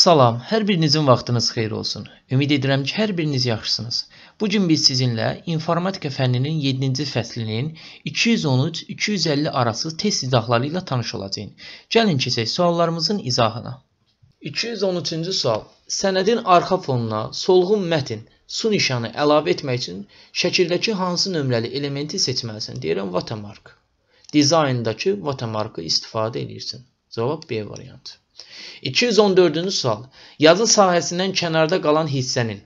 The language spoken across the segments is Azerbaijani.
Salam, hər birinizin vaxtınız xeyir olsun. Ümid edirəm ki, hər biriniz yaxşısınız. Bu gün biz sizinlə informatika fənninin 7-ci fəslinin 213-250 arası test izahları ilə tanış olacağıq. Gəlin keçək suallarımızın izahına. 213-cü sual. Sənədin arxa fonuna solğun mətn, su nişanı əlavə etmək üçün şəkildəki hansı nömrəli elementi seçməlisən? Deyirəm watermark. Dizayndakı watermarkı istifadə edirsən. Cavab B variantı. 214-cü sual. Yazı sahəsindən kənarda qalan hissənin,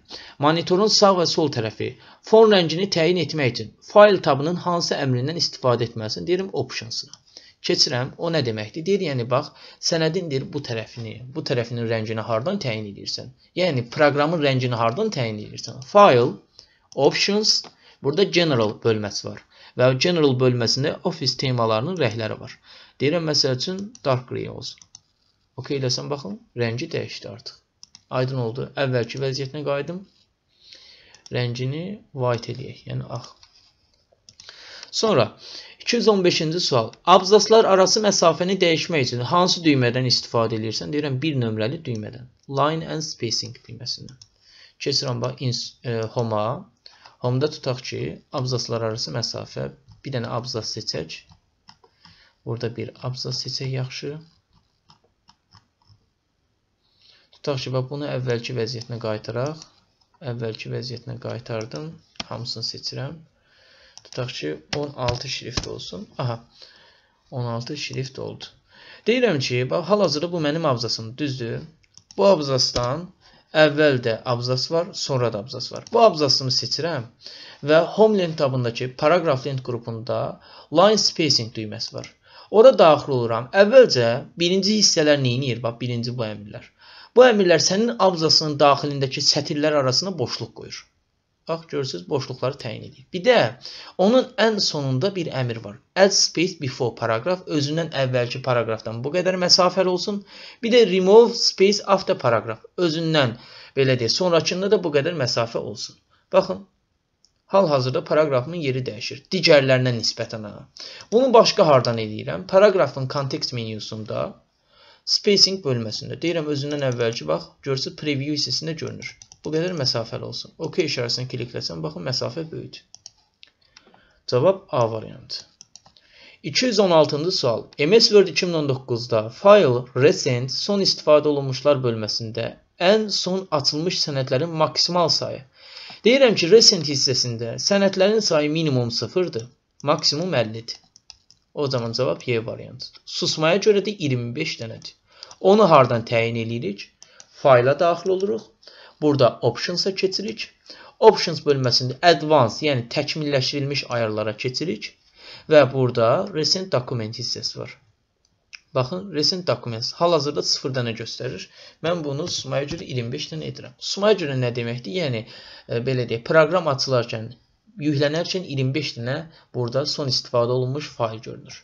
monitorun sağ və sol tərəfi, fon rəngini təyin etmək üçün fayl tabının hansı əmrindən istifadə etməlisən? Deyirəm optionsına. Keçirəm, o nə deməkdir? Deyir, yəni bax, sənədin deyir bu tərəfini, bu tərəfinin rəngini hardan təyin edirsən? Yəni proqramın rəngini hardan təyin edirsən? File, options, burada general bölməsi var və general bölməsində office temalarının rəhləri var. Deyirəm məsəl üçün dark gray olsun. OK eləsəm baxın, rəngi dəyişdi artıq. Aydın oldu. Əvvəlki vəziyyətinə qayıdım. Rəngini white eləyək, yəni ağ. Sonra 215-ci sual. Abzaslar arası məsafəni dəyişmək üçün hansı düymədən istifadə edirsən? Deyirəm 1 nömrəli düymədən. Line and spacing düyməsindən. Keçirəm bax e, home-a. Home-da tutaq ki, abzaslar arası məsafə. Bir dənə abzas seçək. Burada bir abzas seçək yaxşı. Tutaq ki, bax bunu əvvəlki vəziyyətinə qaytaraq. Əvvəlki vəziyyətinə qaytardım. Hamısını seçirəm. Tutaq ki, 16 şrift olsun. Aha. 16 şrift oldu. Deyirəm ki, bax hal-hazırda bu mənim abzasım, düzdür? Bu abzasdan əvvəl də abzas var, sonra da abzas var. Bu abzasımı seçirəm və Homeland tabındakı Paragraph Length qrupunda Line Spacing düyməsi var. Ora daxil oluram. Əvvəlcə birinci hissələr neyinir? Bax, birinci bu əmrlər. Bu əmrlər sənin abzasının daxilindəki sətirlər arasına boşluq qoyur. Bax görürsüz boşluqları təyin edir. Bir də onun ən sonunda bir əmr var. Add space before paragraf özündən əvvəlki paraqrafdan bu qədər məsafəli olsun. Bir də remove space after paragraf özündən belə deyək, sonrakında da bu qədər məsafə olsun. Baxın Hal-hazırda paraqrafın yeri dəyişir. Digərlərinə nisbətən ha. Bunu başqa hardan eləyirəm? Paraqrafın kontekst menyusunda Spacing bölməsində deyirəm özündən əvvəlki bax, görürsüz preview hissəsində görünür. Bu qədər məsafəli olsun. OK işarəsini klikləsəm, baxın məsafə böyüdü. Cavab A variantı. 216-cı sual. MS Word 2019-da File, Recent, son istifadə olunmuşlar bölməsində ən son açılmış sənədlərin maksimal sayı. Deyirəm ki, Recent hissəsində sənədlərin sayı minimum 0-dır, maksimum 50-dir. O zaman cavab Y variantı. Susmaya görə də 25 dənədir. Onu hardan təyin edirik? Fayla daxil oluruq. Burada Options-a keçirik. Options bölməsində Advanced, yəni təkmilləşdirilmiş ayarlara keçirik. Və burada Recent Document hissəsi var. Baxın, Recent Documents hal-hazırda 0 dənə göstərir. Mən bunu Smager 25 dənə edirəm. Smager nə deməkdir? Yəni, e, belə deyək, proqram açılarkən yüklənərkən 25 dənə burada son istifadə olunmuş fail görünür.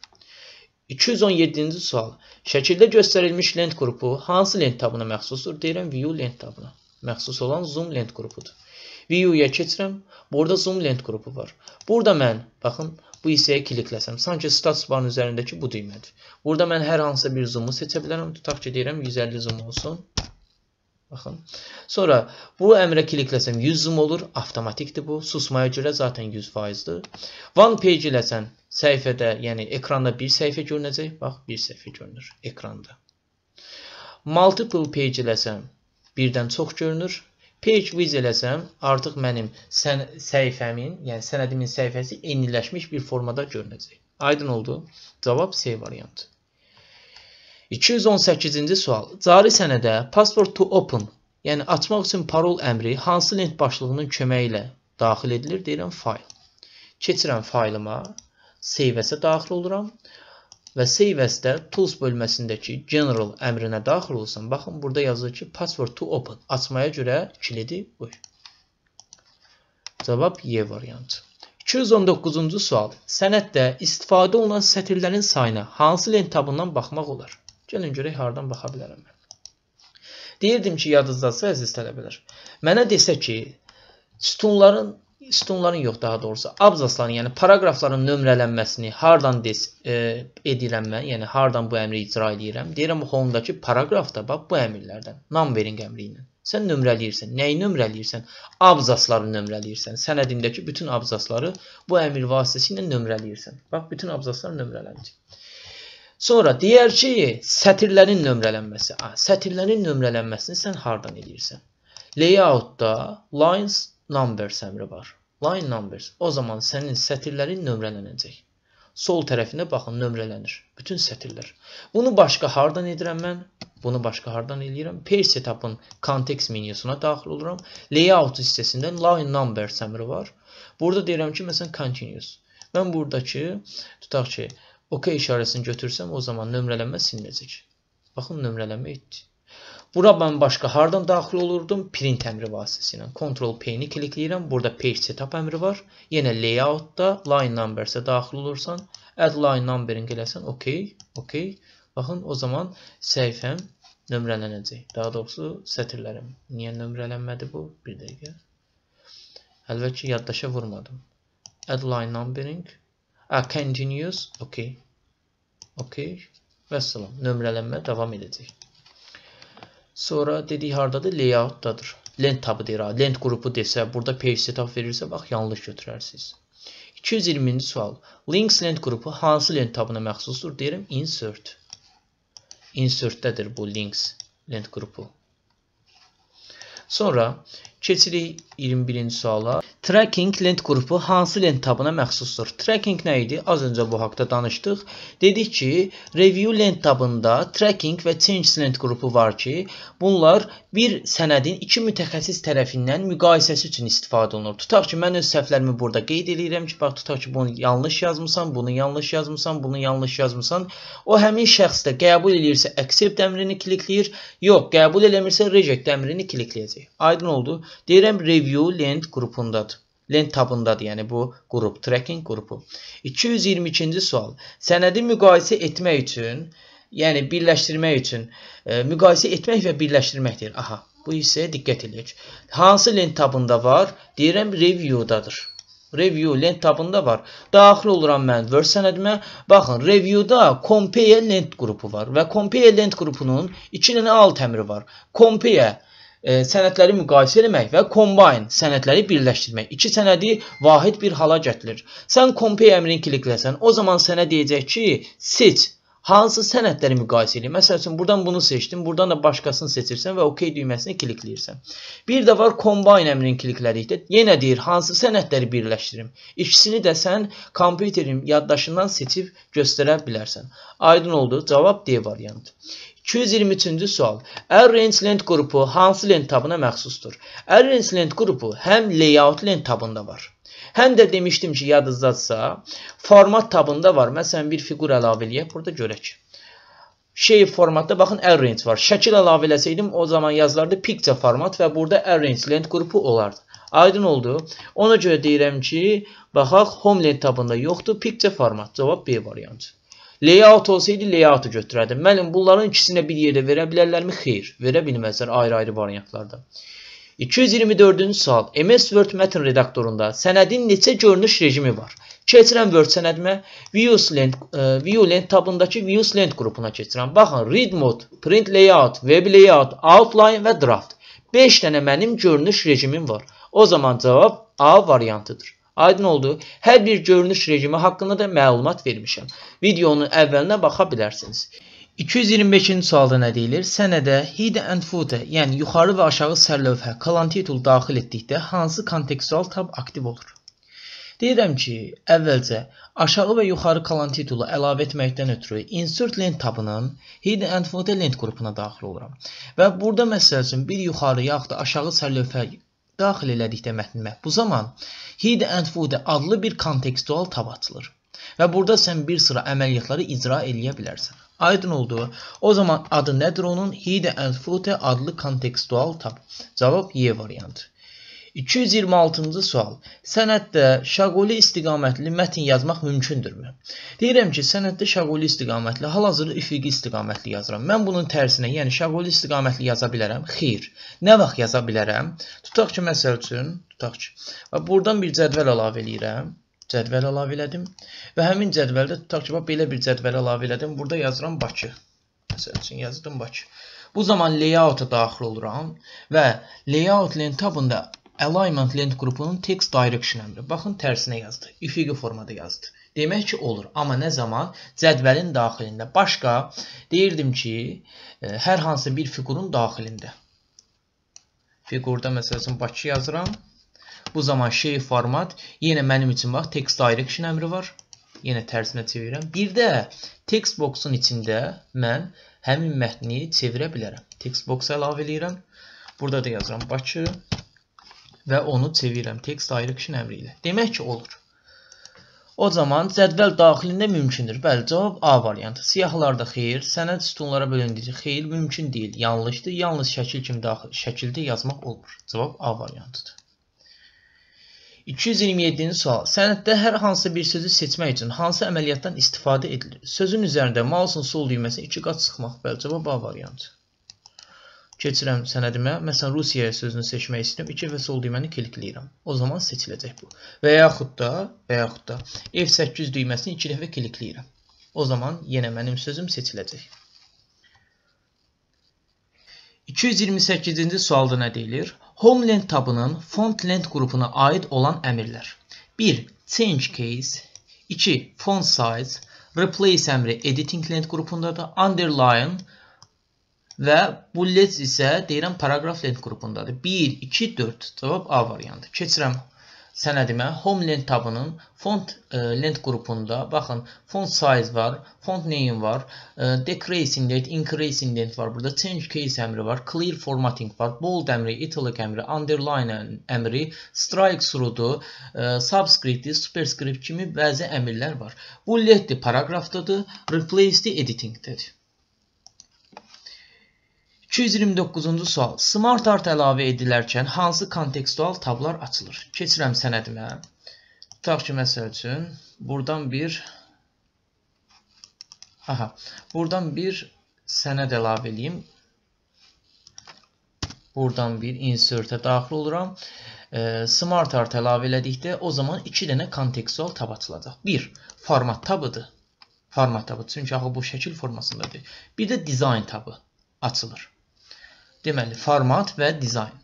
217-ci sual. Şəkildə göstərilmiş lent qrupu hansı lent tabına məxsusdur? Deyirəm view lent tabına. Məxsus olan zoom lent qrupudur. View-ya keçirəm. Burada zoom lent qrupu var. Burada mən, baxın, bu hissəyə klikləsəm, sanki status barın üzərindəki bu düymədir. Burada mən hər hansısa bir zoomu seçə bilərəm. Tutaq ki, deyirəm 150 zoom olsun. Baxın. Sonra bu əmrə klikləsəm 100 zoom olur. Avtomatikdir bu. Susmaya görə zaten 100%-dir. One page eləsən səhifədə, yəni ekranda bir səhifə görünəcək. Bax, bir səhifə görünür ekranda. Multiple page eləsəm birdən çox görünür. Page view eləsəm artıq mənim sən səhifəmin, yəni sənədimin səhifəsi eyniləşmiş bir formada görünəcək. Aydın oldu? Cavab C variantı. 218-ci sual. Cari sənədə password to open, yəni açmaq üçün parol əmri hansı lent başlığının köməyi ilə daxil edilir? Deyirəm fayl. Keçirəm faylıma, save as-ə daxil oluram və save as-də tools bölməsindəki general əmrinə daxil olsam, baxın burada yazılır ki, password to open. Açmaya görə kilidi qoy. Cavab Y variantı. 219-cu sual. Sənəddə istifadə olunan sətirlərin sayına hansı lent tabından baxmaq olar? Gəlin görək hardan baxa bilərəm mən. Deyirdim ki, yadınızdadsa əziz tələbələr. Mənə desə ki, sütunların sütunların yox, daha doğrusu abzasların, yəni paraqrafların nömrələnməsini hardan des, e, edirəm mən, yəni hardan bu əmri icra edirəm? Deyirəm Home-dakı paraqrafda bax bu əmrlərdən, numbering əmri ilə. Sən nömrələyirsən. Nəyi nömrələyirsən? Abzasları nömrələyirsən. Sənədindəki bütün abzasları bu əmr vasitəsilə nömrələyirsən. Bax bütün abzaslar nömrələnəcək. Sonra deyər ki, sətirlərin nömrələnməsi. A, sətirlərin nömrələnməsini sən hardan edirsən? Layoutda lines numbers əmri var. Line numbers. O zaman sənin sətirlərin nömrələnəcək. Sol tərəfinə baxın, nömrələnir. Bütün sətirlər. Bunu başqa hardan edirəm mən? Bunu başqa hardan eləyirəm? Page setup'ın kontekst menyusuna daxil oluram. Layout hissəsində line numbers əmri var. Burada deyirəm ki, məsələn continuous. Mən buradakı tutaq ki, OK işarəsini götürsəm o zaman nömrələnmə silinəcək. Baxın nömrələnmə etdi. Bura mən başqa hardan daxil olurdum? Print əmri vasitəsilə. Ctrl P-ni klikləyirəm. Burada page setup əmri var. Yenə layoutda line number-sə daxil olursan, add line number-in eləsən, OK, OK. Baxın o zaman səhifəm nömrələnəcək. Daha doğrusu sətirlərim. Niyə nömrələnmədi bu? Bir dəqiqə. Əlbəttə yaddaşa vurmadım. Add line numbering A ah, continuous, okay. Okay. Və salam. Nömrələnmə davam edəcək. Sonra dediyi hardadır? Layoutdadır. Lent tabı deyir. Lent qrupu desə, burada page setup verirsə, bax yanlış götürərsiniz. 220-ci sual. Links lent qrupu hansı lent tabına məxsusdur? Deyirəm insert. Insertdədir bu links lent qrupu. Sonra Keçirik 21-ci suala. Tracking lent qrupu hansı lent tabına məxsusdur? Tracking nə idi? Az öncə bu haqqda danışdıq. Dedik ki, review lent tabında tracking və change lent qrupu var ki, bunlar bir sənədin iki mütəxəssis tərəfindən müqayisəsi üçün istifadə olunur. Tutaq ki, mən öz səhvlərimi burada qeyd eləyirəm ki, bax tutaq ki, bunu yanlış yazmısan, bunu yanlış yazmısan, bunu yanlış yazmısan. O həmin şəxs də qəbul eləyirsə accept əmrini klikləyir, yox, qəbul eləmirsə reject əmrini klikləyəcək. Aydın oldu? deyirəm review lent qrupundadır. Lent tabındadır, yəni bu qrup, tracking qrupu. 222-ci sual. Sənədi müqayisə etmək üçün, yəni birləşdirmək üçün, e, müqayisə etmək və birləşdirmək deyir. Aha, bu hissəyə diqqət edək. Hansı lent tabında var? Deyirəm review-dadır. Review lent tabında var. Daxil oluram mən Word sənədimə. Baxın, review-da compare lent qrupu var və compare lent qrupunun 2 dənə alt əmri var. Compare E, sənədləri müqayisə eləmək və combine sənədləri birləşdirmək iki sənədi vahid bir hala gətirir. Sən compare əmrini klikləsən, o zaman sənə deyəcək ki, seç hansı sənədləri müqayisə eləyir. Məsəl üçün burdan bunu seçdim, burdan da başqasını seçirsən və OK düyməsini klikləyirsən. Bir də var combine əmrini kliklədikdə yenə deyir hansı sənədləri birləşdirim. İkisini də sən kompüterin yaddaşından seçib göstərə bilərsən. Aydın oldu? Cavab D variantı. 223-cü sual. Arrange lent qrupu hansı lent tabına məxsusdur? Arrange lent qrupu həm layout lent tabında var. Həm də demişdim ki, yadınızdadsa, format tabında var. Məsələn, bir fiqur əlavə eləyək, burada görək. Shape formatda baxın arrange var. Şəkil əlavə eləsəydim, o zaman yazılardı picture format və burada arrange lent qrupu olardı. Aydın oldu. Ona görə deyirəm ki, baxaq, home lent tabında yoxdur, picture format. Cavab B variantı. Layout olsaydı layout-u götürərdim. Mənim bunların ikisinə bir yerdə verə bilərlərmi? Xeyr, verə bilməzlər ayrı-ayrı variantlarda. 224-cü sual. MS Word mətn redaktorunda sənədin neçə görünüş rejimi var? Keçirəm Word sənədimə, ViewLand e, ViewLand tabındakı ViewLand qrupuna keçirəm. Baxın, Read Mode, Print Layout, Web Layout, Outline və Draft. 5 dənə mənim görünüş rejimim var. O zaman cavab A variantıdır. Aydın oldu. Hər bir görünüş rejimi haqqında da məlumat vermişəm. Videonun əvvəlinə baxa bilərsiniz. 225-ci sualda nə deyilir? Sənədə hid and footer, yəni yuxarı və aşağı sərlövhə, kalan titul daxil etdikdə hansı kontekstual tab aktiv olur? Deyirəm ki, əvvəlcə aşağı və yuxarı kalan titulu əlavə etməkdən ötürü insert lent tabının hid and footer lent qrupuna daxil oluram. Və burada məsəl üçün bir yuxarı yaxud da aşağı sərlövhə daxil elədikdə mətnə bu zaman Hid and Food adlı bir kontekstual tab açılır və burada sən bir sıra əməliyyatları icra eləyə bilərsən. Aydın oldu? O zaman adı nədir onun? Hid and Food adlı kontekstual tab. Cavab Y e variantı. 226-cı sual. Sənəddə şaquli istiqamətli mətn yazmaq mümkündürmü? Deyirəm ki, sənəddə şaquli istiqamətli, hal-hazırda üfüqi istiqamətli yazıram. Mən bunun tərsinə, yəni şaquli istiqamətli yaza bilərəm? Xeyr. Nə vaxt yaza bilərəm? Tutaq ki, məsəl üçün, tutaq ki, buradan bir cədvəl əlavə eləyirəm cədvəl əlavə elədim və həmin cədvəldə tutaq ki, bax belə bir cədvəl əlavə elədim. Burada yazıram Bakı. Məsəl üçün yazdım Bakı. Bu zaman layout-a daxil oluram və layout lent tabında Alignment Lent qrupunun text direction əmri. Baxın, tərsinə yazdı. Üfüqi formada yazdı. Demək ki, olur. Amma nə zaman? Cədvəlin daxilində. Başqa, deyirdim ki, e, hər hansı bir fiqurun daxilində. Fiqurda, məsəl üçün, Bakı yazıram. Bu zaman şey format, yenə mənim üçün bax, text direction əmri var. Yenə tərsinə çevirəm. Bir də text boxun içində mən həmin mətni çevirə bilərəm. Text boxa əlavə eləyirəm. Burada da yazıram Bakı. Bakı və onu çevirəm text direction əmri ilə. Demək ki, olur. O zaman cədvəl daxilində mümkündür. Bəli, cavab A variantı. Siyahlarda xeyir, sənəd sütunlara bölündüyü xeyir mümkün deyil. Yanlışdır. Yalnız şəkil kimi daxil şəkildə yazmaq olmur. Cavab A variantıdır. 227-ci sual. Sənəddə hər hansı bir sözü seçmək üçün hansı əməliyyatdan istifadə edilir? Sözün üzərində mausun sol düyməsini 2 qat sıxmaq. Bəli, cavab A variantı. Keçirəm sənədimə, məsələn Rusiya sözünü seçmək istəyirəm. 2 və sol düyməni klikləyirəm. O zaman seçiləcək bu. Və yaxud da, və yaxud da F8 düyməsini 2 dəfə klikləyirəm. O zaman yenə mənim sözüm seçiləcək. 228-ci sualda nə deyilir? Homeland tabının Fontland qrupuna aid olan əmrlər. 1. Change case 2. Font size Replace əmri editing land qrupundadır. Underline Və bu lec isə deyirəm paragraf lent qrupundadır. 1, 2, 4 cavab A variantı. Keçirəm sənədimə. Home lent tabının font e, lent qrupunda baxın font size var, font name var, e, decreasing lent, increasing lent var. Burada change case əmri var, clear formatting var, bold əmri, italic əmri, underline əmri, strike through-dur, e, subscript, superscript kimi bəzi əmrlər var. Bu lentdir, paragrafdadır, replace-dir, editing-dir. 229-cu sual. Smart art əlavə edilərkən hansı kontekstual tablar açılır? Keçirəm sənədimə. Tutaq ki, məsəl üçün, buradan bir Aha, buradan bir sənəd əlavə eləyim. Buradan bir insert-ə daxil oluram. Smart art əlavə elədikdə o zaman 2 dənə kontekstual tab açılacaq. 1. Format tabıdır. Format tabı. Çünki axı bu şəkil formasındadır. Bir də dizayn tabı açılır. Deməli, format və dizayn.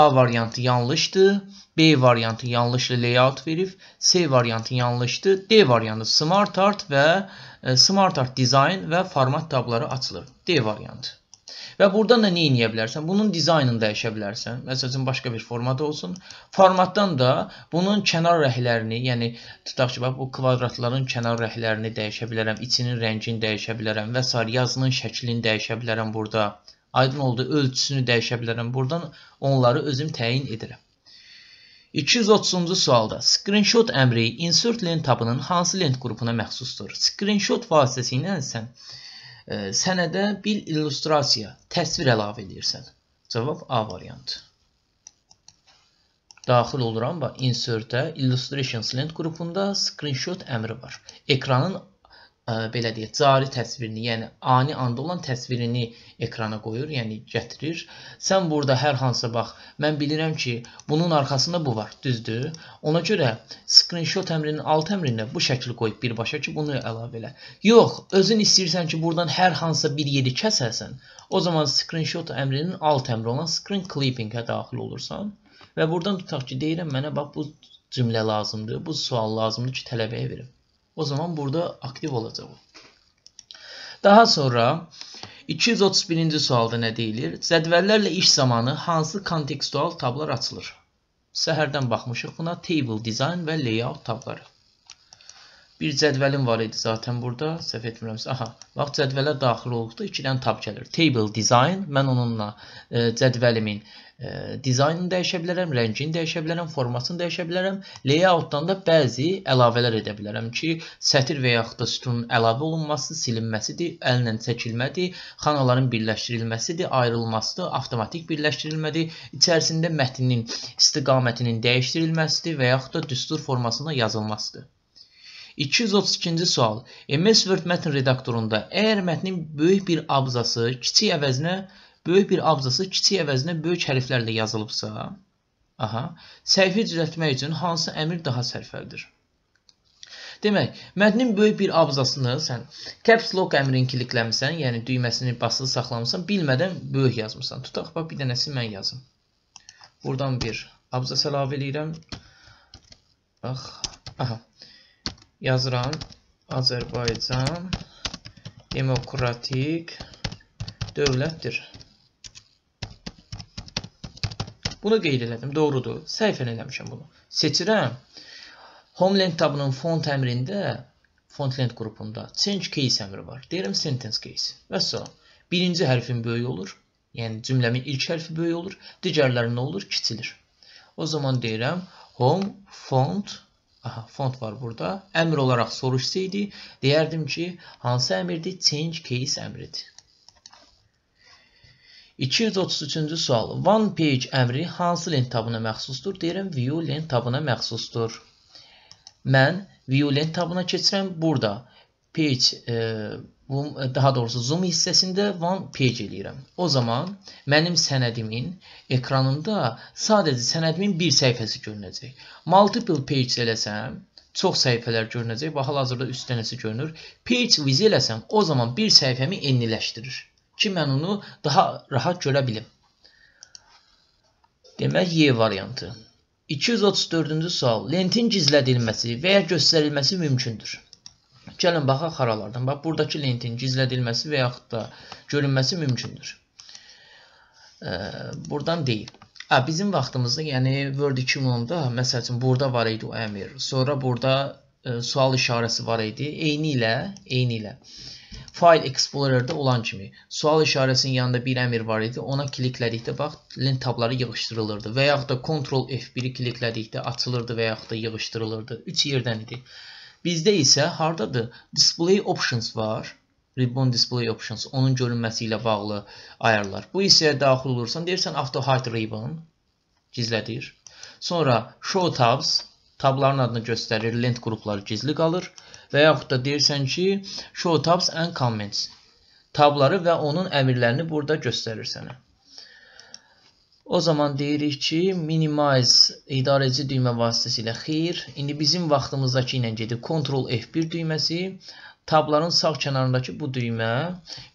A variantı yanlışdır. B variantı yanlışlı layout verib. C variantı yanlışdır. D variantı Smart Art və e, Smart Art Design və format tabları açılır. D variantı. Və buradan da nə eləyə bilərsən? Bunun dizaynını dəyişə bilərsən. Məsələn, başqa bir format olsun. Formatdan da bunun kənar rəhlərini, yəni tutaq ki, bax bu kvadratların kənar rəhlərini dəyişə bilərəm, içinin rəngini dəyişə bilərəm və sair, yazının şəklini dəyişə bilərəm burada. Aydın oldu, ölçüsünü dəyişə bilərəm. Buradan onları özüm təyin edirəm. 230-cu sualda screenshot əmri insert lent tabının hansı lent qrupuna məxsusdur? Screenshot vasitəsilə sən e, sənədə bir illüstrasiya, təsvir əlavə edirsən. Cavab A variantı. Daxil oluram və insert-ə illustrations lent qrupunda screenshot əmri var. Ekranın belə deyək, cari təsvirini, yəni ani anda olan təsvirini ekrana qoyur, yəni gətirir. Sən burada hər hansı bax, mən bilirəm ki, bunun arxasında bu var, düzdür? Ona görə screenshot əmrinin alt əmrinə bu şəkli qoyub birbaşa ki, bunu əlavə elə. Yox, özün istəyirsən ki, buradan hər hansı bir yeri kəsəsən, o zaman screenshot əmrinin alt əmri olan screen clipping-ə daxil olursan və buradan tutaq ki, deyirəm mənə bax bu cümlə lazımdır, bu sual lazımdır ki, tələbəyə verim. O zaman burada aktiv olacaq. Daha sonra 231-ci sualda nə deyilir? Cədvəllərlə iş zamanı hansı kontekstual tablar açılır? Səhərdən baxmışıq buna table design və layout tabları. Bir cədvəlim var idi zaten burada. Səhv etmirəmsə. Aha. Bax cədvələ daxil olduqda 2 dənə tab gəlir. Table design mən onunla e, cədvəlimin e, dizaynını dəyişə bilərəm, rəngini dəyişə bilərəm, formasını dəyişə bilərəm. Layoutdan da bəzi əlavələr edə bilərəm ki, sətir və yaxud da sütunun əlavə olunması, silinməsidir, əllə çəkilmədir, xanaların birləşdirilməsidir, ayrılmasıdır, avtomatik birləşdirilmədir, içərisində mətnin istiqamətinin dəyişdirilməsidir və yaxud da düstur formasında yazılmasıdır. 232-ci sual. MS Word mətn redaktorunda əgər mətnin böyük bir abzası kiçik əvəzinə böyük bir abzası kiçik əvəzinə böyük hərflərlə yazılıbsa, aha, səhifə düzəltmək üçün hansı əmr daha sərfəlidir? Demək, mətnin böyük bir abzasını sən caps lock əmrini klikləmisən, yəni düyməsini basılı saxlamısan, bilmədən böyük yazmısan. Tutaq bax bir dənəsi mən yazım. Burdan bir abzas əlavə eləyirəm. Bax, aha yazıram Azərbaycan demokratik dövlətdir. Bunu qeyd elədim, doğrudur. Səhifən eləmişəm bunu. Seçirəm. Homeland tabının font əmrində, Fontland qrupunda change case əmri var. Deyirəm sentence case. Və sonra birinci hərfin böyük olur. Yəni cümləmin ilk hərfi böyük olur. Digərləri nə olur? Kiçilir. O zaman deyirəm home font Aha, font var burada. Əmr olaraq soruşsaydı, deyərdim ki, hansı əmrdir? Change case əmridir. 233-cü sual. One page əmri hansı lent tabına məxsusdur? Deyirəm, view lent tabına məxsusdur. Mən view lent tabına keçirəm. Burada page e, bu e, daha doğrusu zoom hissəsində one page eləyirəm. O zaman mənim sənədimin ekranımda sadəcə sənədimin bir səhifəsi görünəcək. Multiple page eləsəm çox səhifələr görünəcək və hal-hazırda 3 dənəsi görünür. Page viz eləsəm o zaman bir səhifəmi enliləşdirir ki, mən onu daha rahat görə bilim. Demək Y variantı. 234-cü sual. Lentin gizlədilməsi və ya göstərilməsi mümkündür. Gəlin baxaq haralardan. Bax, buradakı lentin gizlədilməsi və yaxud da görünməsi mümkündür. E, buradan deyil. Hə, bizim vaxtımızda, yəni Word 2010-da, məsəl üçün, burada var idi o əmr, sonra burada e, sual işarəsi var idi, eyni ilə, eyni ilə. File Explorer'da olan kimi, sual işarəsinin yanında bir əmr var idi, ona kliklədikdə, bax, lint tabları yığışdırılırdı və yaxud da Ctrl F1-i kliklədikdə açılırdı və yaxud da yığışdırılırdı, üç yerdən idi. Bizdə isə hardadır? Display options var. Ribbon display options onun görünməsi ilə bağlı ayarlar. Bu hissəyə daxil olursan, deyirsən auto hide ribbon gizlədir. Sonra show tabs tabların adını göstərir, lent qrupları gizli qalır və yaxud da deyirsən ki, show tabs and comments tabları və onun əmrlərini burada göstərir sənə. O zaman deyirik ki, minimize idarəci düymə vasitəsilə xeyr. İndi bizim vaxtımızdakı ilə gedib Ctrl F1 düyməsi, tabların sağ kənarındakı bu düymə,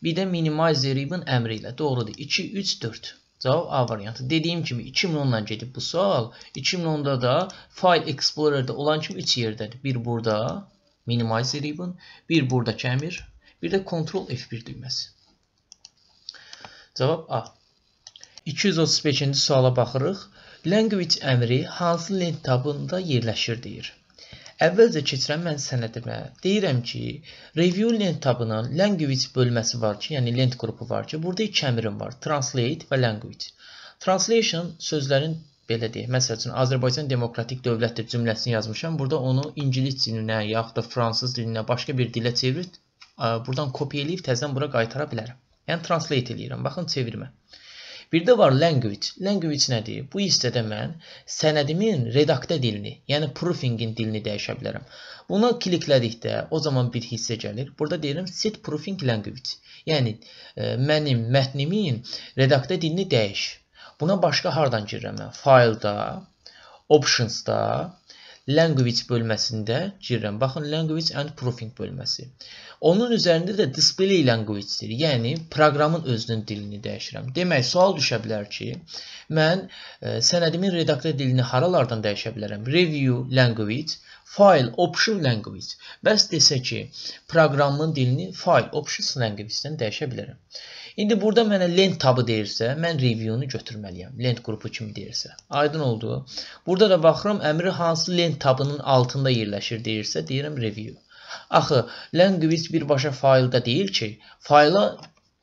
bir də minimize ribbon əmri ilə. Doğrudur. 2 3 4. Cavab A variantı. Dediyim kimi 2010-la gedib bu sual. 2010-da da File Explorer'da olan kimi 3 yerdədir. Bir burada minimize ribbon, bir buradakı əmr, bir də Ctrl F1 düyməsi. Cavab A. 235-ci suala baxırıq. Language əmri hansı lent tabında yerləşir deyir. Əvvəlcə keçirəm mən sənədimə. Deyirəm ki, Review lent tabının Language bölməsi var ki, yəni lent qrupu var ki, burada iki əmrim var. Translate və Language. Translation sözlərin belə deyək, məsəl üçün Azərbaycan demokratik dövlətdir cümləsini yazmışam. Burada onu ingilis dilinə, yaxud da fransız dilinə, başqa bir dilə çevirib, buradan kopyalayıb təzədən bura qaytara bilərəm. Yəni translate eləyirəm. Baxın çevirmə. Bir də var language. Language nədir? Bu hissədə mən sənədimin redaktə dilini, yəni proofingin dilini dəyişə bilərəm. Buna kliklədikdə o zaman bir hissə gəlir. Burada deyirəm set proofing language. Yəni ə, e, mənim mətnimin redaktə dilini dəyiş. Buna başqa hardan girirəm mən? Faylda, optionsda, language bölməsində girirəm. Baxın, language and proofing bölməsi. Onun üzərində də display language-dir. Yəni proqramın özünün dilini dəyişirəm. Demək, sual düşə bilər ki, mən ə, e, sənədimin redaktör dilini haralardan dəyişə bilərəm? Review language, file option language. Bəs desə ki, proqramın dilini file option language-dən dəyişə bilərəm. İndi burada mənə lent tabı deyirsə, mən review-nu götürməliyəm. Lent qrupu kimi deyirsə. Aydın oldu? Burada da baxıram əmri hansı lent tabının altında yerləşir deyirsə, deyirəm review. Axı language birbaşa faylda deyil ki, fayla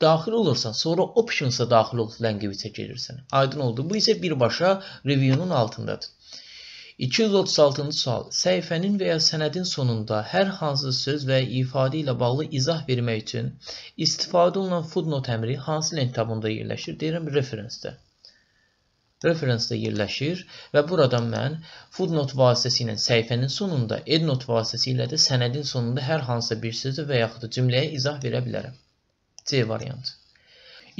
daxil olursan, sonra optionsa daxil ol language-ə girirsən. Aydın oldu? Bu isə birbaşa review-nun altındadır. 236-cı sual. Səhifənin və ya sənədin sonunda hər hansı söz və ifadə ilə bağlı izah vermək üçün istifadə olunan footnote əmri hansı lent tabında yerləşir? Deyirəm referensdə. Referensdə yerləşir və buradan mən footnote vasitəsilə səhifənin sonunda, endnote vasitəsilə də sənədin sonunda hər hansı bir sözü və yaxud da cümləyə izah verə bilərəm. C variantı.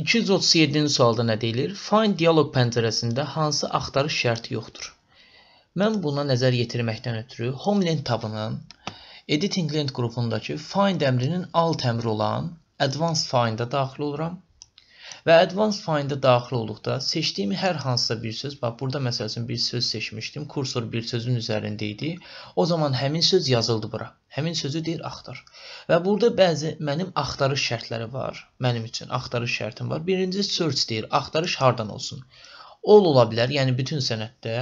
237-ci sualda nə deyilir? Find dialoq pəncərəsində hansı axtarış şərti yoxdur? Mən buna nəzər yetirməkdən ötürü Homeland tabının Editing Land qrupundakı Find əmrinin alt əmri olan Advanced Find-a daxil oluram. Və Advanced Find-a daxil olduqda seçdiyim hər hansısa bir söz, bax burada məsəl üçün bir söz seçmişdim, kursor bir sözün üzərində idi. O zaman həmin söz yazıldı bura. Həmin sözü deyir axtar. Və burada bəzi mənim axtarış şərtləri var. Mənim üçün axtarış şərtim var. Birinci search deyir, axtarış hardan olsun? All ola bilər, yəni bütün sənəddə.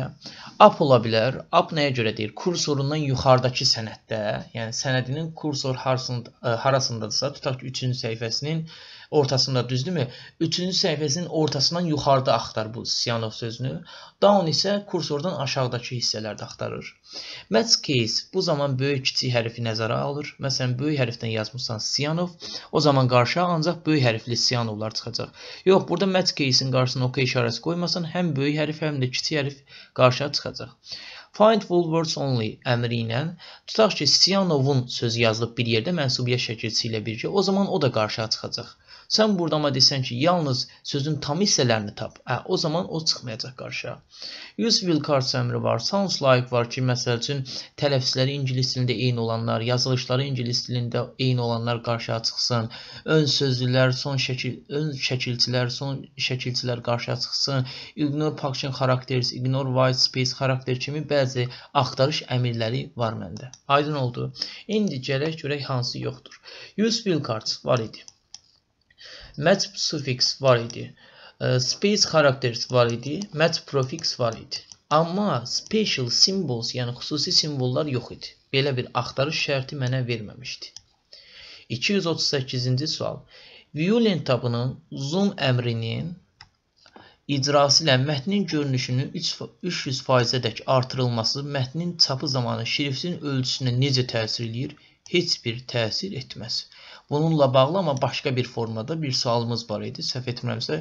Up ola bilər. Up nəyə görə deyir? Kursorundan yuxarıdakı sənəddə, yəni sənədinin kursor harasında, e, harasındadırsa, tutaq ki, 3-cü səhifəsinin ortasında, düzdürmü? Üçüncü səhifəsinin ortasından yuxarıda axtar bu Siyanov sözünü. Down isə kursordan aşağıdakı hissələrdə axtarır. Match case bu zaman böyük kiçik hərfi nəzərə alır. Məsələn, böyük hərfdən yazmısan Siyanov, o zaman qarşıya ancaq böyük hərfli Siyanovlar çıxacaq. Yox, burada match case-in qarşısına OK işarəsi qoymasan, həm böyük hərf, həm də kiçik hərf qarşıya çıxacaq. Find full words only əmri ilə tutaq ki, Siyanovun sözü yazılıb bir yerdə mənsubiyyə şəkilçisi ilə birgə, o zaman o da qarşıya çıxacaq. Sən burada amma desən ki, yalnız sözün tam hissələrini tap. Hə, o zaman o çıxmayacaq qarşıya. Use will cards əmri var, sounds like var ki, məsəl üçün tələffüzləri ingilis dilində eyni olanlar, yazılışları ingilis dilində eyni olanlar qarşıya çıxsın. Ön sözlülər, son şəkil, ön şəkilçilər, son şəkilçilər qarşıya çıxsın. Ignore function characters, ignore white space character kimi bəzi axtarış əmrləri var məndə. Aydın oldu. İndi gələk görək hansı yoxdur. Use will cards var idi match sufiks var idi. Space characters var idi, match prefix var idi. Amma special symbols, yəni xüsusi simvollar yox idi. Belə bir axtarış şərti mənə verməmişdi. 238-ci sual. Violent tabının zoom əmrinin icrası ilə mətnin görünüşünün 300%-dək artırılması mətnin çapı zamanı şriftin ölçüsünə necə təsir eləyir? Heç bir təsir etməz. Bununla bağlı amma başqa bir formada bir sualımız var idi. Səhv etmirəmsə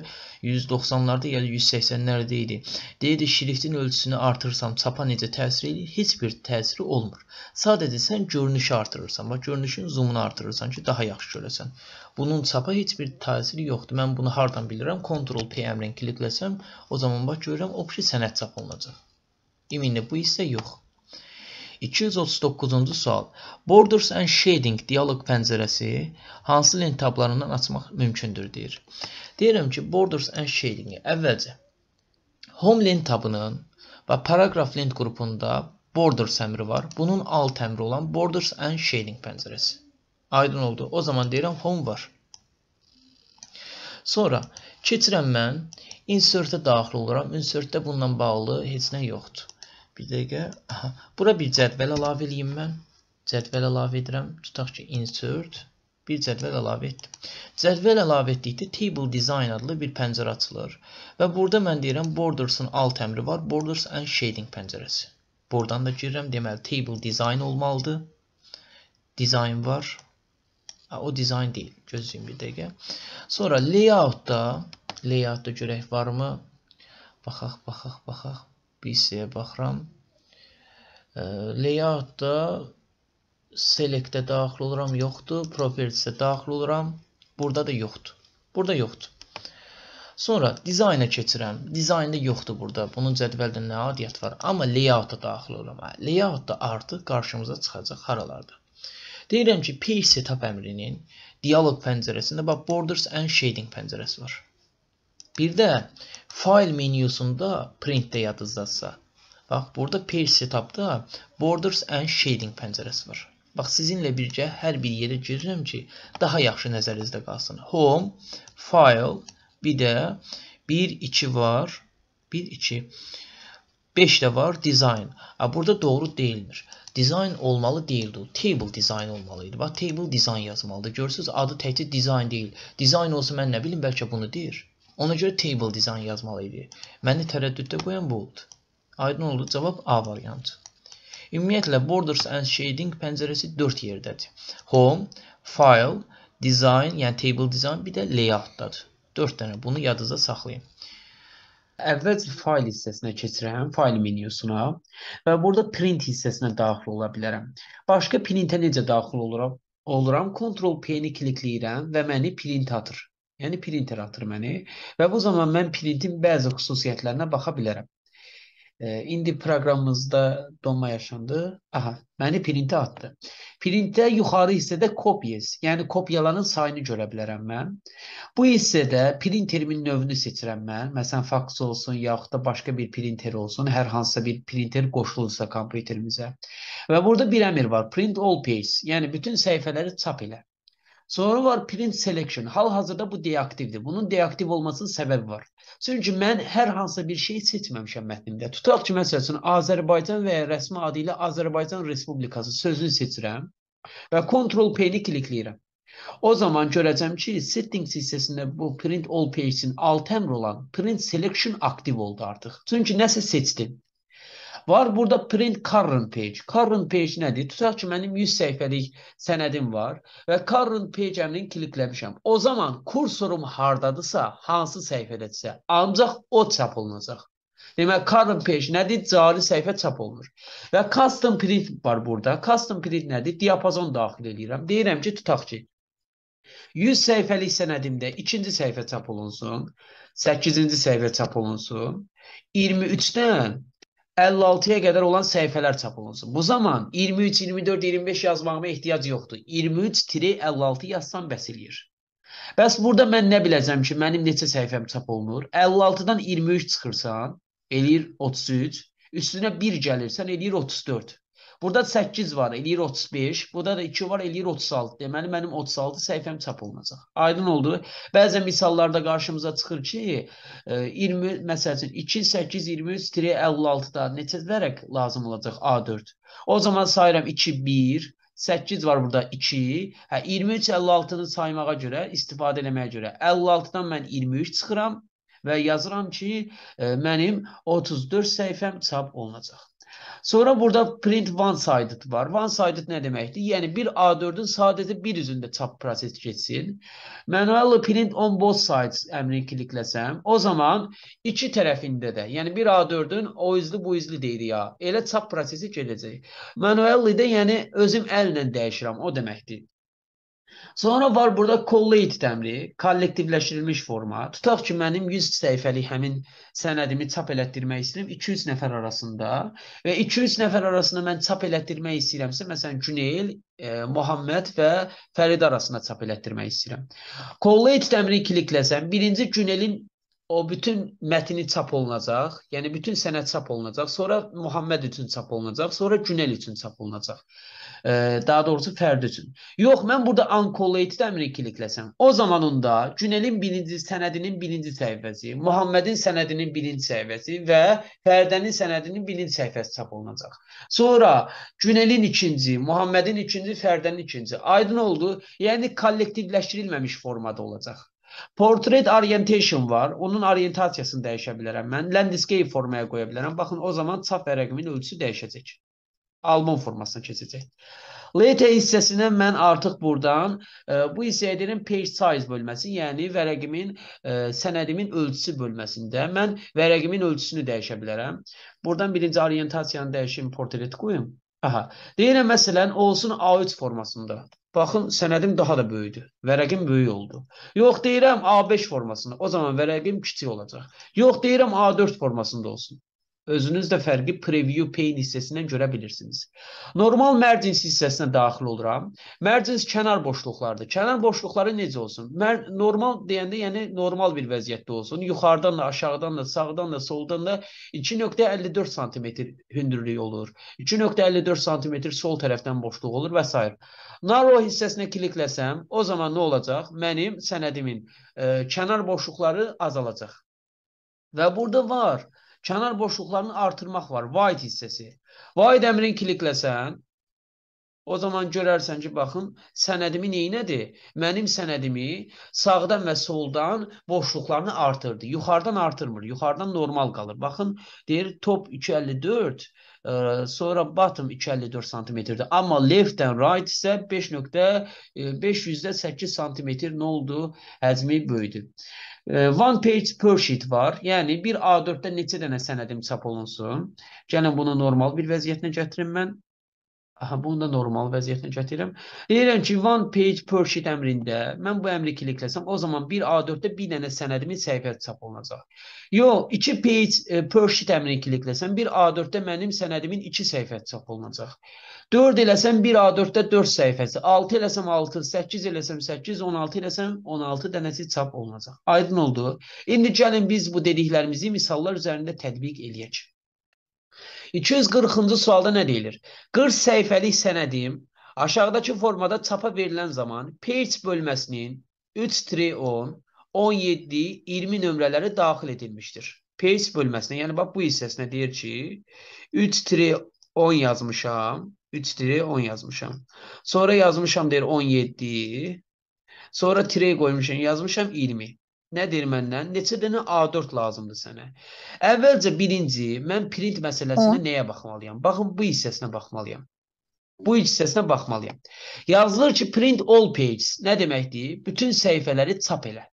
190-larda ya 180-lərdə idi. Deyirdi şriftin ölçüsünü artırsam çapa necə təsir eləyir? Heç bir təsiri olmur. Sadəcə sən görünüşü artırırsan, bax görünüşün zoomunu artırırsan ki, daha yaxşı görəsən. Bunun çapa heç bir təsiri yoxdur. Mən bunu hardan bilirəm? Ctrl P əmrini klikləsəm, o zaman bax görürəm obşi sənəd çap olunacaq. İminlə bu isə yox. 239-cu sual. Borders and shading dialoq pəncərəsi hansı lent tablarından açmaq mümkündür deyir. Deyirəm ki, borders and shading-i əvvəlcə home lent tabının və paragraf lent qrupunda borders əmri var. Bunun alt əmri olan borders and shading pəncərəsi. Aydın oldu. O zaman deyirəm home var. Sonra keçirəm mən insert-ə daxil oluram. Insert-də bununla bağlı heç nə yoxdur. Bir dəqiqə. Aha. Bura bir cədvəl əlavə eləyim mən. Cədvəl əlavə edirəm. Tutaq ki, insert. Bir cədvəl əlavə etdim. Cədvəl əlavə etdikdə table design adlı bir pəncərə açılır. Və burada mən deyirəm borders'ın alt əmri var. Borders and shading pəncərəsi. Buradan da girirəm. Deməli table design olmalıdır. Design var. A, o dizayn deyil. Gözləyin bir dəqiqə. Sonra layoutda, layoutda görək varmı? Baxaq, baxaq, baxaq. PC-yə baxıram. Layout-da select-də daxil oluram, yoxdur. Properties-də daxil oluram. Burada da yoxdur. Burada yoxdur. Sonra dizayna keçirəm. Dizaynda yoxdur burada. Bunun cədvəldə nə adiyyat var. Amma layout-da daxil oluram. Hə, layout-da artıq qarşımıza çıxacaq haralarda. Deyirəm ki, page setup əmrinin dialog pəncərəsində bax borders and shading pəncərəsi var. Bir də fayl menyusunda printdə yadınızdasa, bax burada page setupda borders and shading pəncərəsi var. Bax sizinlə birgə hər bir yerə girirəm ki, daha yaxşı nəzərinizdə qalsın. Home, file, bir də 1 2 var. 1 2 5 də var design. A burada doğru deyilmir. Design olmalı deyildi. O table design olmalı idi. Bax table design yazmalıdır. Görürsüz adı təkcə design deyil. Design olsa mən nə bilim bəlkə bunu deyir. Ona görə table design yazmalı idi. Məni tərəddüddə qoyan bu oldu. Aydın oldu, cavab A variantı. Ümumiyyətlə Borders and Shading pəncərəsi 4 yerdədir. Home, File, Design, yəni Table Design, bir də Layout-dadır. 4 dənə. Bunu yadınızda saxlayın. Əvvəlcə fayl hissəsinə keçirəm, fayl menyusuna və burada print hissəsinə daxil ola bilərəm. Başqa printə necə daxil oluram? Oluram, Ctrl P-ni klikləyirəm və məni print atır. Yəni printer atır məni və bu zaman mən printin bəzi xüsusiyyətlərinə baxa bilərəm. E, indi proqramımızda donma yaşandı. Aha, məni printə atdı. Printdə yuxarı hissədə copies, yəni kopyaların sayını görə bilərəm mən. Bu hissədə printerimin növünü seçirəm mən. Məsələn, faks olsun, yaxud da başqa bir printer olsun, hər hansısa bir printer qoşulursa kompüterimizə. Və burada bir əmr var. Print all pages, yəni bütün səhifələri çap elə. Sonra var print selection. Hal-hazırda bu deaktivdir. Bunun deaktiv olmasının səbəbi var. Çünki mən hər hansısa bir şey seçməmişəm mətnimdə. Tutaq ki, məsəl üçün Azərbaycan və ya rəsmi adı ilə Azərbaycan Respublikası sözünü seçirəm və Ctrl P-ni klikləyirəm. O zaman görəcəm ki, settings hissəsində bu print all page-in alt əmr olan print selection aktiv oldu artıq. Çünki nəsə seçdim var. Burada print current page. Current page nədir? Tutaq ki, mənim 100 səhifəlik sənədim var və current page əmrini klikləmişəm. O zaman kursorum hardadırsa, hansı səhifədədirsə, ancaq o çap olunacaq. Demək, current page nədir? Cari səhifə çap olunur. Və custom print var burada. Custom print nədir? Diapazon daxil edirəm. Deyirəm ki, tutaq ki, 100 səhifəlik sənədimdə 2-ci səhifə çap olunsun, 8-ci səhifə çap olunsun. 23-dən 56-ya qədər olan səhifələr çap olunsun. Bu zaman 23, 24, 25 yazmağıma ehtiyac yoxdur. 23-56 yazsam bəs eləyir. Bəs burada mən nə biləcəm ki, mənim neçə səhifəm çap olunur? 56-dan 23 çıxırsan, eləyir 33. Üstünə 1 gəlirsən, eləyir 34. Burada 8 var, eləyir 35. Burada da 2 var, eləyir 36. Deməli mənim 36 səhifəm çap olunacaq. Aydın oldu? Bəzən misallarda qarşımıza çıxır ki, 20 e, məsəl üçün 2 8 23-56-da neçə dərək lazım olacaq A4? O zaman sayıram 2 1 8 var burada 2. Hə 23 56-nı saymağa görə, istifadə eləməyə görə 56-dan mən 23 çıxıram və yazıram ki, e, mənim 34 səhifəm çap olunacaq. Sonra burada print one-sided var. One-sided nə deməkdir? Yəni bir A4-ün sadəcə bir üzündə çap prosesi keçsin. Manually print on both sides əmrini klikləsəm, o zaman iki tərəfində də, yəni bir A4-ün o üzlü bu üzlü deyir ya, elə çap prosesi gedəcək. Manually də yəni özüm əllə dəyişirəm, o deməkdir. Sonra var burada collate əmri, kollektivləşdirilmiş forma. Tutaq ki, mənim 100 səhifəlik həmin sənədimi çap elətdirmək istəyirəm 200 nəfər arasında və 200 nəfər arasında mən çap elətdirmək istəyirəmsə, məsələn, Günel, e, Muhammed və Fərid arasında çap elətdirmək istəyirəm. Collate əmrini klikləsəm, birinci Günelin o bütün mətni çap olunacaq. Yəni bütün sənəd çap olunacaq. Sonra Muhammed üçün çap olunacaq. Sonra Günel üçün çap olunacaq daha doğrusu fərd üçün. Yox, mən burada uncollated əmri klikləsəm, o zaman onda Günelin birinci sənədinin birinci səhifəsi, Muhammedin sənədinin birinci səhifəsi və Fərdənin sənədinin birinci səhifəsi çap olunacaq. Sonra Günelin ikinci, Muhammedin ikinci, Fərdənin ikinci. Aydın oldu? Yəni kollektivləşdirilməmiş formada olacaq. Portrait orientation var. Onun orientasiyasını dəyişə bilərəm mən. Landscape formaya qoya bilərəm. Baxın o zaman çap və rəqəmin ölçüsü dəyişəcək. Alman formasına keçəcək. Later hissəsinə mən artıq buradan ə, e, bu hissəyə deyirəm page size bölməsi, yəni vərəqimin ə, e, sənədimin ölçüsü bölməsində mən vərəqimin ölçüsünü dəyişə bilərəm. Buradan birinci orientasiyanı dəyişim, portret qoyum. Aha. Deyirəm məsələn olsun A3 formasında. Baxın sənədim daha da böyüdü. Vərəqim böyük oldu. Yox deyirəm A5 formasında. O zaman vərəqim kiçik olacaq. Yox deyirəm A4 formasında olsun. Özünüz də fərqi preview pane hissəsindən görə bilirsiniz. Normal margins hissəsinə daxil oluram. Margins kənar boşluqlardır. Kənar boşluqları necə olsun? Mər normal deyəndə, yəni normal bir vəziyyətdə olsun. Yuxarıdan da, aşağıdan da, sağdan da, soldan da 2.54 sm hündürlük olur. 2.54 sm sol tərəfdən boşluq olur və s. Narrow hissəsinə klikləsəm, o zaman nə olacaq? Mənim sənədimin ə, e, kənar boşluqları azalacaq. Və burada var Kənar boşluqlarını artırmaq var. Wide hissəsi. Wide əmrin klikləsən, o zaman görərsən ki, baxın, sənədimi neynədir? Mənim sənədimi sağdan və soldan boşluqlarını artırdı. Yuxarıdan artırmır, yuxarıdan normal qalır. Baxın, deyir top 254, ə, e, sonra bottom 254 sm-dir. Amma leftdən right isə 5.508 e, sm nə oldu? Həcmi böyüdü. One page per sheet var. Yəni bir A4-də neçə dənə sənədim çap olunsun? Gəlin bunu normal bir vəziyyətinə gətirim mən. Aha, bunu da normal vəziyyətinə gətirirəm. Deyirəm ki, one page per sheet əmrində mən bu əmri klikləsəm, o zaman bir A4-də bir dənə sənədimin səhifəsi çap olunacaq. Yox, iki page e, per sheet əmrini klikləsəm, bir A4-də mənim sənədimin iki səhifəsi çap olunacaq. 4 eləsəm 1 A4-də 4 səhifəsi, 6 eləsəm 6, 8 eləsəm 8, 16 eləsəm 16 dənəsi çap olunacaq. Aydın oldu? İndi gəlin biz bu dediklərimizi misallar üzərində tətbiq eləyək. 240-cı sualda nə deyilir? 40 səhifəlik sənədim aşağıdakı formada çapa verilən zaman page bölməsinin 3 tri 10, 17, 20 nömrələri daxil edilmişdir. Page bölməsinə, yəni bax bu hissəsinə deyir ki, 3 tri 10 yazmışam. 3-10 yazmışam. Sonra yazmışam deyir 17. Sonra tirey qoymuşam, yazmışam 20. Nədir məndən? Neçə dənə A4 lazımdır sənə? Əvvəlcə birinci, mən print məsələsinə Hı. Hə. nəyə baxmalıyam? Baxın bu hissəsinə baxmalıyam. Bu hissəsinə baxmalıyam. Yazılır ki, print all pages. Nə deməkdir? Bütün səhifələri çap elə.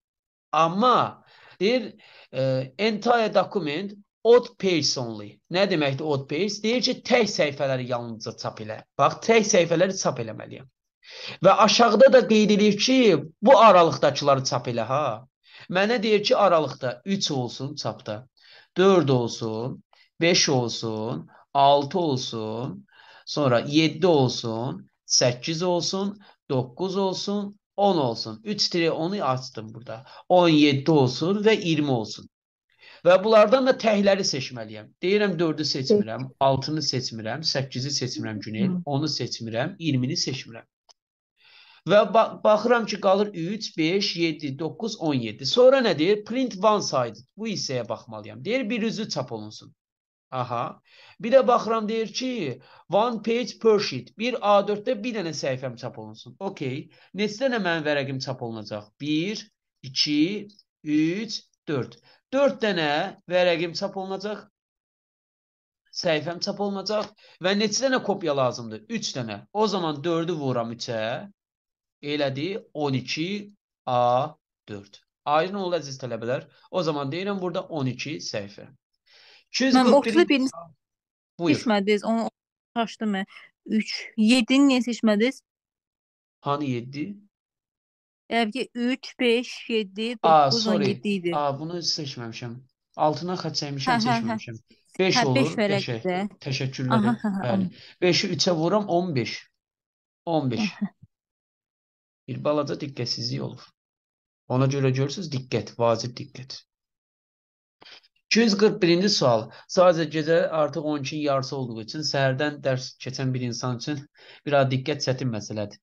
Amma deyir, e, entire document Odd page only. Nə deməkdir odd page? Deyir ki, tək səhifələri yalnızca çap elə. Bax, tək səhifələri çap eləməliyəm. Və aşağıda da qeyd edir ki, bu aralıqdakıları çap elə ha. Mənə deyir ki, aralıqda 3 olsun çapda, 4 olsun, 5 olsun, 6 olsun, sonra 7 olsun, 8 olsun, 9 olsun, 10 olsun. 3 tire 10'u açtım burada. 17 olsun ve 20 olsun. Və bunlardan da təhləri seçməliyəm. Deyirəm 4-ü seçmirəm, 6-nı seçmirəm, 8-i seçmirəm Günel, 10-u seçmirəm, 20-ni seçmirəm. Və ba baxıram ki, qalır 3, 5, 7, 9, 17. Sonra nə deyir? Print one sided. Bu hissəyə baxmalıyam. Deyir bir üzü çap olunsun. Aha. Bir də baxıram deyir ki, one page per sheet. Bir A4-də bir dənə səhifəm çap olunsun. Okay. Neçə dənə mənim vərəqim çap olunacaq? 1, 2, 3, 4. 4 dənə vərəqim çap olunacaq. Səhifəm çap olunacaq və neçə dənə kopya lazımdır? 3 dənə. O zaman 4-ü vuram 3-ə. Elədir 12 A4. Aydın oldu əziz tələbələr. O zaman deyirəm burada 12 səhifə. 241 Buyur. Seçmədiniz. Onu açdım mən. 3 7-ni niyə seçmədiniz? Hani 7? Elə ki 3, 5, 7, A, 9, sorry. 17 idi. A, bunu seçməmişəm. Altına xətt çəkmişəm, Hə, hə, hə. seçməmişəm. 5 Hə, 5 olur. verək Təşə- bizə. Təşəkkürlər. Aha, hə, hə, Bəli. 5-i 3-ə vururam 15. 15. Bir balaca diqqətsizlik olur. Ona görə görürsüz, diqqət, vacib diqqət. 241-ci sual. Sadəcə gecə artıq 12-nin yarısı olduğu üçün səhərdən dərs keçən bir insan üçün bir az diqqət çətin məsələdir.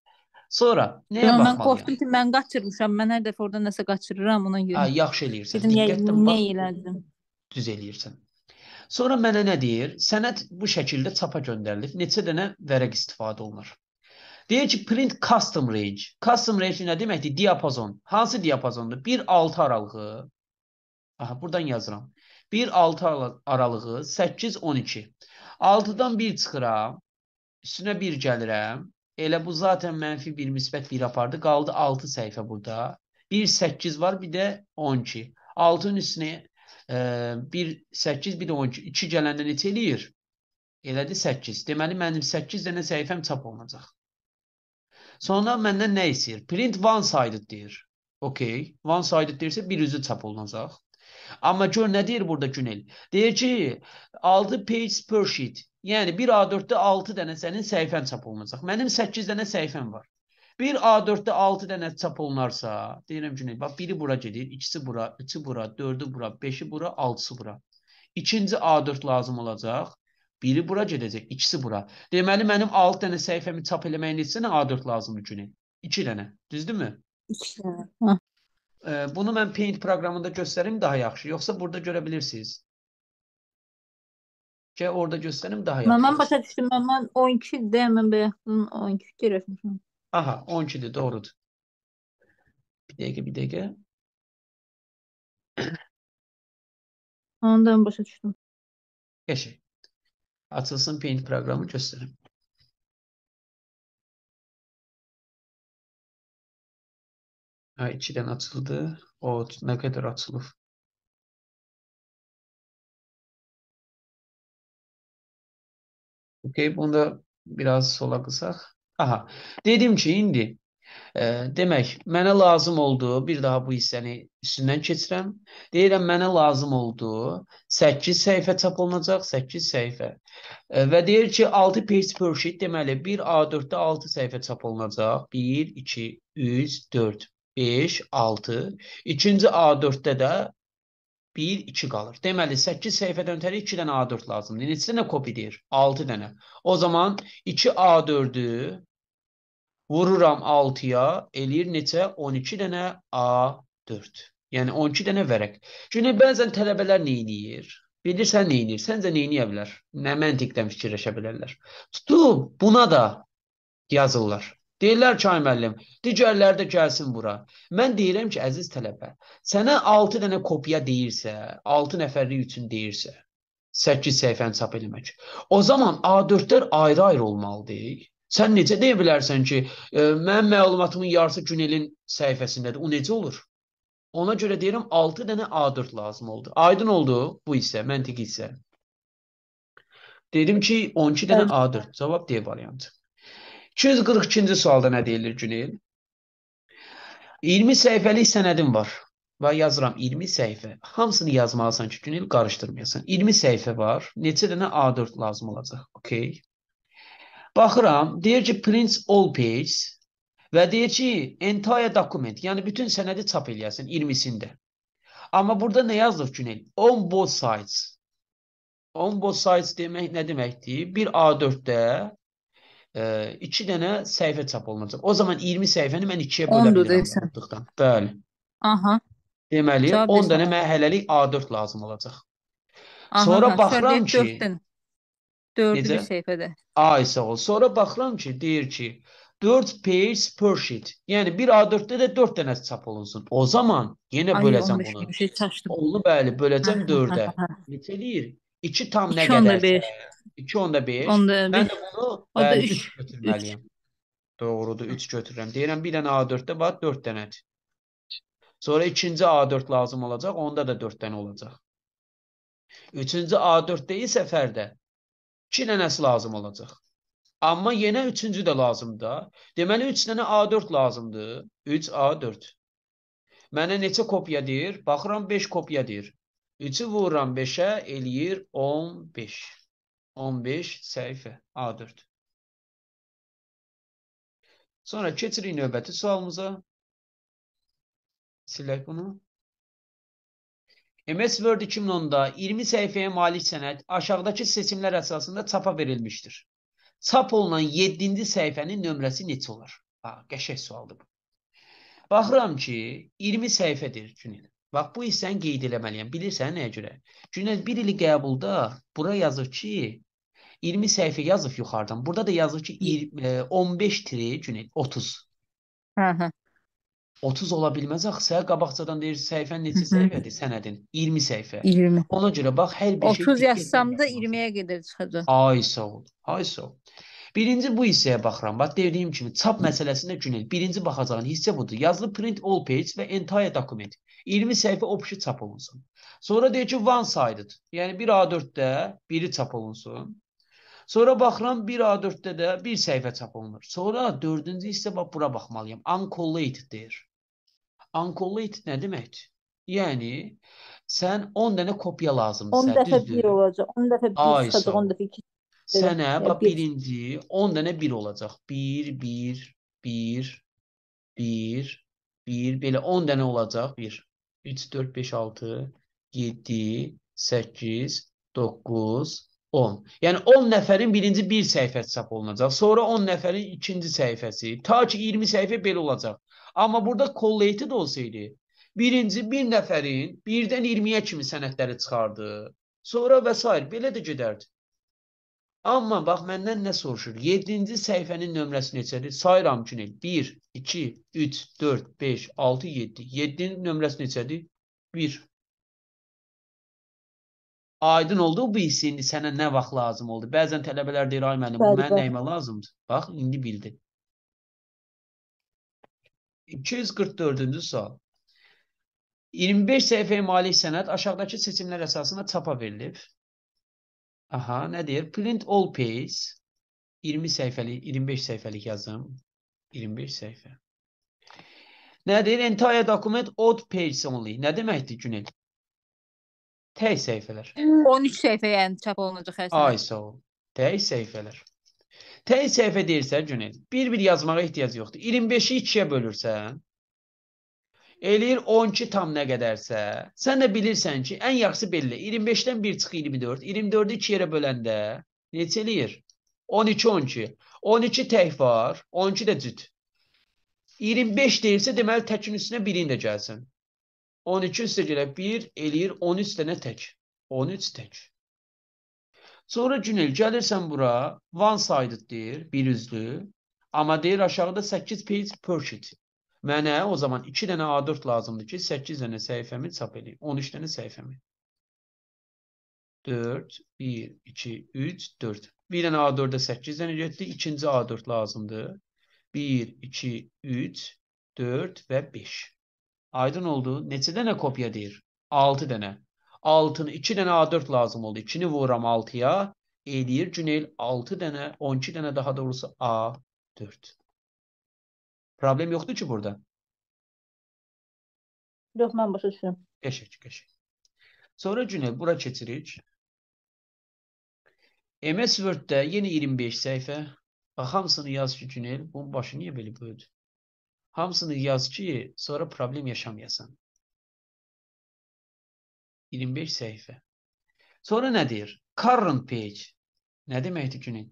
Sonra nəyə baxmalıyam? Mən qorxdum ki, mən qaçırmışam. Mən hər dəfə orada nəsə qaçırıram ona görə. Hə, yaxşı eləyirsən. Dedim, Diqqətlə nə elədim? Düz eləyirsən. Sonra mənə nə deyir? Sənəd bu şəkildə çapa göndərilib. Neçə dənə vərəq istifadə olunur. Deyir ki, print custom range. Custom range nə deməkdir? Diapazon. Hansı diapazondur? 1-6 aralığı. Aha, buradan yazıram. 1-6 aralığı 8-12. 6-dan 1 çıxıram. Üstünə 1 gəlirəm. Elə bu zaten mənfi 1, müsbət 1 apardı. Qaldı 6 səhifə burada. 1, 8 var, bir də 12. 6-ın üstünə e, 1, 8, bir də 12. 2 gələndə neçə eləyir? Elədi 8. Deməli, mənim 8 dənə səhifəm çap olunacaq. Sonra məndən nə istəyir? Print one-sided deyir. Okey. One-sided deyirsə, bir üzü çap olunacaq. Amma gör nə deyir burada Günel? Deyir ki, 6 page per sheet. Yəni bir A4-də 6 dənə sənin səhifən çap olunacaq. Mənim 8 dənə səhifəm var. Bir A4-də 6 dənə çap olunarsa, deyirəm ki, bax biri bura gedir, ikisi bura, üçü bura, dördü bura, beşi bura, altısı bura. İkinci A4 lazım olacaq. Biri bura gedəcək, ikisi bura. Deməli mənim 6 dənə səhifəmi çap eləməyə neçə dənə A4 lazımdır günə? 2 dənə. Düzdürmü? 2 dənə. Hə. Ee, bunu mən Paint programında göstereyim daha yaxşı. Yoxsa burada görebilirsiniz. bilirsiniz. Ki orada göstərim daha yaxşı. Mən başa düşdüm. Mən 12 də mən bayaqdan 12 görəmişəm. Aha, 12-dir, doğrudur. Bir dəqiqə, bir dəqiqə. Ondan başa düşdüm. Yaşa. Açılsın Paint programı göstereyim. Ha 2'den açıldı. O ne kadar açılır? Okey, bunu da biraz sola qısaq. Aha, dedim ki, indi e, demək, mənə lazım oldu, bir daha bu hissəni üstündən keçirəm. Deyirəm, mənə lazım oldu, 8 səhifə çap olunacaq, 8 səhifə. E, və deyir ki, 6 page per sheet, deməli, 1 A4-də 6 səhifə çap olunacaq, 1, 2, 3, 4. 5, 6. İkinci A4-də də 1, 2 qalır. Deməli, 8 səhifədən ötəri 2 dənə A4 lazımdır. Neçə yəni dənə kopydir? 6 dənə. O zaman 2 A4-ü vururam 6-ya, eləyir neçə? 12 dənə A4. Yəni 12 dənə vərəq. Çünki bəzən tələbələr nə edir? Bilirsən nə edir? Səncə nə edə bilər? Nə məntiqdən fikirləşə bilərlər? Tutub buna da yazırlar. Deyirlər ki, ay müəllim, digərləri də gəlsin bura. Mən deyirəm ki, əziz tələbə, sənə 6 dənə kopya deyirsə, 6 nəfərlik üçün deyirsə, 8 səhifəni çap eləmək. O zaman A4-lər ayrı-ayrı olmalıdır. Sən necə deyə bilərsən ki, e, mənim məlumatımın yarısı Günelin səhifəsindədir. O necə olur? Ona görə deyirəm 6 dənə A4 lazım oldu. Aydın oldu bu isə, məntiqi isə. Dedim ki, 12 dənə A4. Cavab D variantı. 242-ci sualda nə deyilir Günel? 20 səhifəlik sənədim var. Və yazıram 20 səhifə. Hamısını yazmalısan ki, Günel qarışdırmayasan. 20 səhifə var. Neçə dənə A4 lazım olacaq? Okay. Baxıram, deyir ki, print all page və deyir ki, entire document, yəni bütün sənədi çap eləyəsən 20-sində. Amma burada nə yazılıb Günel? On both sides. On both sides demək nə deməkdir? Bir A4-də e, iki dənə səhifə çap olunacaq. O zaman 20 səhifəni mən ikiyə bölə 10-dur bilirəm deyirsən. rahatlıqla. Bəli. Aha. Deməli, Cavab 10 dənə versən. mənə hələlik A4 lazım olacaq. Aha, Sonra ha, sən baxıram deyir ki, dörd dənə. Dördü necə? bir səhifədə. ay sağ ol. Sonra baxıram ki, deyir ki, 4 page per sheet. Yəni bir A4-də də 4 dənəsi çap olunsun. O zaman yenə Ay, böləcəm 15 bunu. bir şey çaşdım. Onu bəli, böləcəm 4-ə. Neçə eləyir? 2 tam nə 2 onda qədərsə, 1. 2 onda 5. Onda Mən bir. də bunu O da 3 e, 3 götürməliyəm. Doğrudur, 3 götürürəm. Deyirəm bir dənə A4-də var, 4 dənədir. Sonra ikinci A4 lazım olacaq, onda da 4 dənə olacaq. Üçüncü A4-də isə fərdə 2 dənəsi lazım olacaq. Amma yenə üçüncü də lazımdır. Deməli 3 dənə A4 lazımdır. 3 A4. Mənə neçə kopya deyir? Baxıram 5 kopya deyir. 3-ü vururam 5-ə eləyir 15. 15 səhifə A4. Sonra keçirik növbəti sualımıza. Silək bunu. MS Word 2010-da 20 səhifəyə malik sənəd aşağıdakı seçimlər əsasında çapa verilmişdir. Çap olunan 7-ci səhifənin nömrəsi neçə olar? Ha, qəşəng sualdır bu. Baxıram ki, 20 səhifədir Cüneyt. Bax, bu hissəni qeyd eləməliyəm. Bilirsən nəyə görə? Gündəz bir ili qəbulda bura yazır ki, 20 səhifə yazıb yuxarıdan. Burada da yazır ki, 15 e, tiri Cüneyt, 30. Hə, hə. 30 ola bilməz axı. Sən qabaqcadan deyir səhifən neçə səhifədir sənədin? 20 səhifə. 20. Ona görə bax hər bir 30 şey 30 yazsam da 20-yə qədər çıxacaq. Ay sağ ol. Ay sağ ol. Birinci bu hissəyə baxıram. Bax dediyim kimi çap məsələsində Günel birinci baxacağın hissə budur. Yazılı print all page və entire document. 20 səhifə opşi çap olunsun. Sonra deyir ki, one-sided. Yəni bir A4-də biri çap olunsun. Sonra baxıram 1 A4-də də bir səhifə çap olunur. Sonra 4-cü hissə bax bura baxmalıyam. Uncollated deyir. Uncollated nə deməkdir? Yəni sən 10 dənə kopya lazımdır. 10 dəfə 1 olacaq. 10 dəfə 1 çıxacaq, 10 dəfə 2. Sənə bax birinci 10 dənə 1 olacaq. 1 1 1 1 1 belə 10 dənə olacaq 1. 3, 4, 5, 6, 7, 8, 9, 10. Yəni 10 nəfərin birinci bir səhifəsi çap olunacaq. Sonra 10 nəfərin ikinci səhifəsi. Ta ki 20 səhifə belə olacaq. Amma burada collated olsaydı, birinci bir nəfərin birdən 20-yə kimi sənədləri çıxardı. Sonra və s. belə də gedərdi. Amma bax məndən nə soruşur? 7-ci səhifənin nömrəsi neçədir? Sayıram ki, 1, 2, 3, 4, 5, 6, 7. 7-nin nömrəsi neçədir? 1. Aydın oldu bu hiss indi sənə nə vaxt lazım oldu? Bəzən tələbələr deyir, ay müəllim, bu mənə nəyimə lazımdır? Bax, indi bildi. 244-cü sual. 25 səhifəyə malik sənəd aşağıdakı seçimlər əsasında çapa verilib. Aha, nədir? Print all page 20 səhifəlik, 25 səhifəlik yazım. 25 səhifə. Nədir? Entire document odd page only. Nə deməkdir Günel? Tək səhifələr. 13 səhifə yəni çap olunacaq hər səhifə. Ay sağ ol. Tək səhifələr. Tək səhifə deyirsə Günel, bir-bir yazmağa ehtiyac yoxdur. 25-i 2-yə bölürsən, eləyir 12 tam nə qədərsə. Sən də bilirsən ki, ən yaxşısı belli. 25-dən 1 çıxır 24. 24-ü 2 yerə böləndə neçə eləyir? 12 12. 12 tək var, 12 də cüt. 25 deyilsə deməli təkin üstünə 1-in də gəlsin. 12 üstə görə 1 eləyir 13 dənə tək. 13 tək. Sonra Cüneyl gəlirsən bura, one sided deyir, bir üzlü. Amma deyir aşağıda 8 page per sheet. Mənə o zaman 2 dənə A4 lazımdır ki, 8 dənə səhifəmi çap edeyim. 13 dənə səhifəmi. 4, 1, 2, 3, 4. Bir dənə A4-də 8 dənə getdi. İkinci A4 lazımdır. 1, 2, 3, 4 və 5. Aydın oldu. Neçə dənə kopya deyir? 6 dənə. 6-nı 2 dənə A4 lazım oldu. 2-ni vuram 6-ya. Eləyir Cüneyl 6 dənə, 12 dənə daha doğrusu A4. Problem yoxdur ki burada. Yox, mən başa düşürəm. Qəşəng, qəşəng. Sonra Cüneyl bura keçirik. MS Word-də yenə 25 səhifə. Bax hamısını yaz ki Cüneyl, bunun başı niyə belə böyüdü? Hamısını yaz ki, sonra problem yaşamayasan. 25 səhifə. Sonra nə deyir? Current page. Nə deməkdir Cüneyl?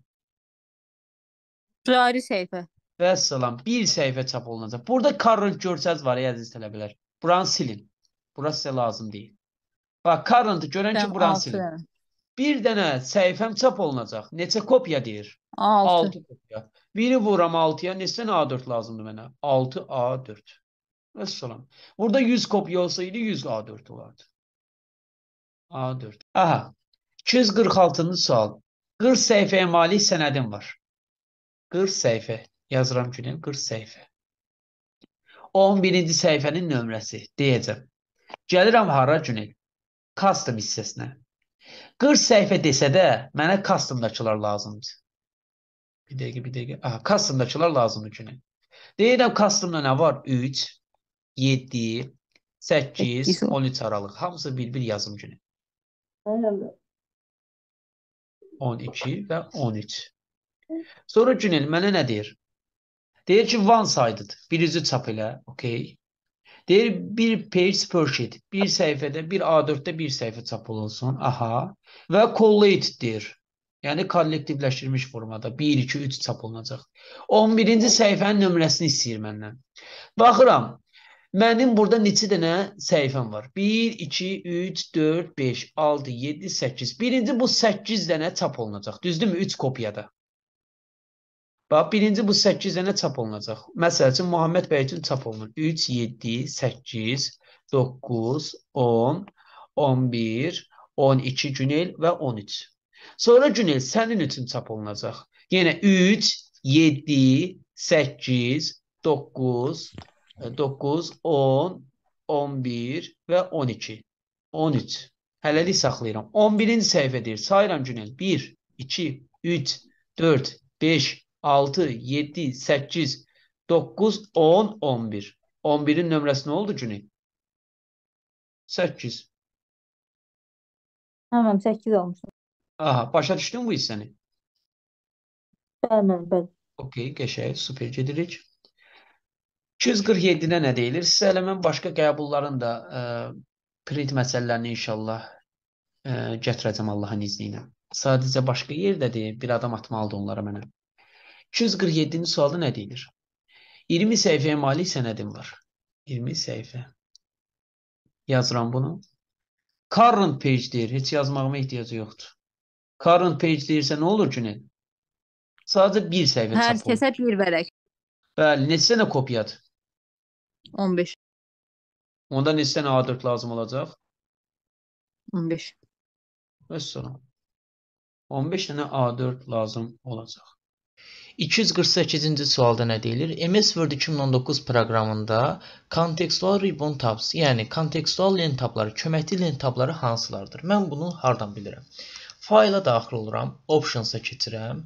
Cari səhifə. Və salam. Bir səhifə çap olunacaq. Burada current görsəz var, ya əziz tələbələr. Buranı silin. Burası sizə lazım deyil. Bax, current görən kimi buranı silin. Bir dənə səhifəm çap olunacaq. Neçə kopya deyir? 6. 6 kopya. Biri vuram 6-ya. Neçə A4 lazımdır mənə? 6 A4. Vəssalam. Burada 100 kopya olsaydı 100 A4 olardı. A4. Aha. 246-cı sual. 40 səhifəyə malik sənədim var. 40 səhifə. Yazıram günün 40 səhifə. 11-ci səhifənin nömrəsi deyəcəm. Gəlirəm hara günün? Custom hissəsinə. 40 səhifə desə də mənə customdakılar lazımdır. Bir dəqiqə, bir dəqiqə. Aha, customdakılar lazımdır günün. Deyirəm customda nə var? 3, 7, 8, 13 aralıq. Hamısı bir-bir yazım günü. 12 və 13. Sonra Cünel mənə nə deyir? Deyir ki, one-sided, bir üzü çap elə, okey. Deyir bir page per sheet, bir səhifədə, bir A4-də bir səhifə çap olunsun, aha. Və collate deyir. Yəni kollektivləşdirilmiş formada 1 2 3 çap olunacaq. 11-ci səhifənin nömrəsini istəyir məndən. Baxıram. Mənim burada neçə dənə səhifəm var? 1 2 3 4 5 6 7 8. Birinci bu 8 dənə çap olunacaq. Düzdürmü? 3 kopiyada. Bax, birinci bu 8 dənə çap olunacaq. Məsəl üçün, Muhammed bəy üçün çap olunur. 3, 7, 8, 9, 10, 11, 12 Günel və 13. Sonra Günel sənin üçün çap olunacaq. Yenə 3, 7, 8, 9, 9, 10, 11 və 12. 13. Hələlik saxlayıram. 11-ci səhifə deyir. Sayıram Günel. 1, 2, 3, 4, 5, 6, 7, 8, 9, 10, 11. 11-in nömrəsi nə oldu Cüney? 8. Tamam, 8 olmuşum. Aha, başa düşdün bu hissəni? Bəli, bəli. Okey, qəşəng, super gedirik. 247-də nə deyilir? Sizə elə mən başqa qəbulların da e, print məsələlərini inşallah e, gətirəcəm Allahın izni ilə. Sadəcə başqa yerdə deyil, bir adam atmalıdır onlara mənə. 247-ci sualda nə deyilir? 20 səhifəyə malik sənədim var. 20 səhifə. Yazıram bunu. Current page deyir. Heç yazmağıma ehtiyacı yoxdur. Current page deyirsə nə olur Cüneyt? Sadəcə bir səhifə Hər çap olur. Hər kəsə bir vərəq. Bəli, neçə dənə kopyadır? 15. Onda neçə dənə A4 lazım olacaq? 15. Vəssalam. 15 dənə A4 lazım olacaq. 248-ci sualda nə deyilir? MS Word 2019 proqramında kontekstual ribbon tabs, yəni kontekstual lent tabları, köməkli lent tabları hansılardır? Mən bunu hardan bilirəm? Fayla daxil oluram, Options-a keçirəm.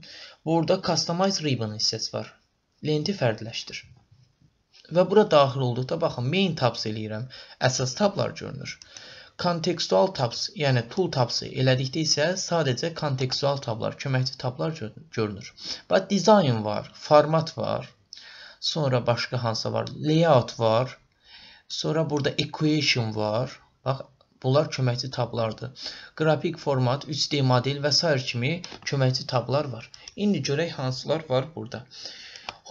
Burada Customize Ribbon hissəsi var. Lenti fərqləşdir. Və bura daxil olduqda baxın, main tabs eləyirəm. Əsas tablar görünür. Kontekstual tabs, yəni tool tabsı elədikdə isə sadəcə kontekstual tablar, köməkçi tablar görünür. Bax design var, format var. Sonra başqa hansısa var, layout var. Sonra burada equation var. Bax bunlar köməkçi tablardır. Qrafik format, 3D model və s. kimi köməkçi tablar var. İndi görək hansılar var burada.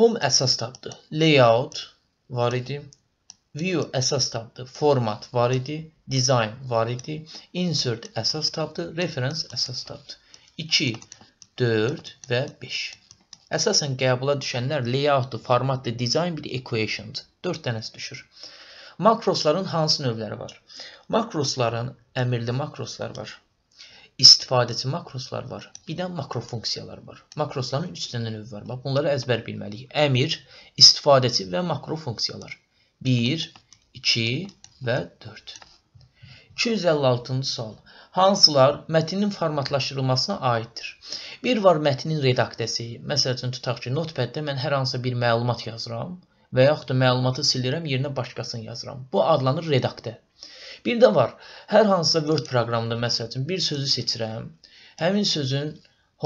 Home əsas tabdır. Layout var idi. View əsas tabdır. Format var idi design var idi. Insert əsas tabdır, reference əsas tabdır. 2, 4 və 5. Əsasən qəbula düşənlər layoutdur, formatdır, design bir equation'dır. 4 dənəsi düşür. Makrosların hansı növləri var? Makrosların əmirli makroslar var. İstifadəçi makroslar var. Bir də makro funksiyalar var. Makrosların 3 dənə növü var. Bax, bunları əzbər bilməliyik. Əmir, istifadəçi və makro funksiyalar. 1, 2 və 4. 256-cı sual. Hansılar mətnin formatlaşdırılmasına aiddir? Bir var mətnin redaktəsi. Məsəl üçün tutaq ki, Notepad-də mən hər hansısa bir məlumat yazıram və yaxud da məlumatı silirəm, yerinə başqasını yazıram. Bu adlanır redaktə. Bir də var, hər hansısa Word proqramında məsəl üçün bir sözü seçirəm, həmin sözün